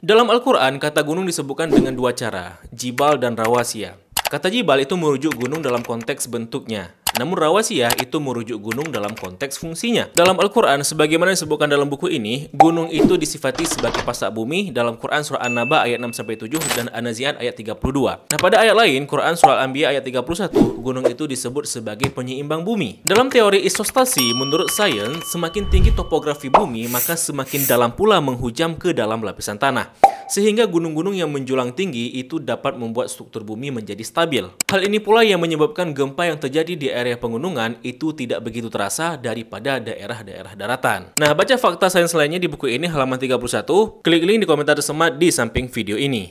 Dalam Al-Quran, kata gunung disebutkan dengan dua cara, Jibal dan Rawasia. Kata Jibal itu merujuk gunung dalam konteks bentuknya, namun rawasiyah itu merujuk gunung dalam konteks fungsinya. Dalam Al-Quran, sebagaimana disebutkan dalam buku ini, gunung itu disifati sebagai pasak bumi dalam Quran Surah An-Naba ayat 6-7 dan An-Nazi'at ayat 32. Nah pada ayat lain, Quran Surah Al-Anbiya ayat 31, gunung itu disebut sebagai penyeimbang bumi. Dalam teori isostasi, menurut sains, semakin tinggi topografi bumi, maka semakin dalam pula menghujam ke dalam lapisan tanah sehingga gunung-gunung yang menjulang tinggi itu dapat membuat struktur bumi menjadi stabil. Hal ini pula yang menyebabkan gempa yang terjadi di area pegunungan itu tidak begitu terasa daripada daerah-daerah daratan. Nah, baca fakta sains lainnya di buku ini halaman 31, klik link di komentar tersemat di samping video ini.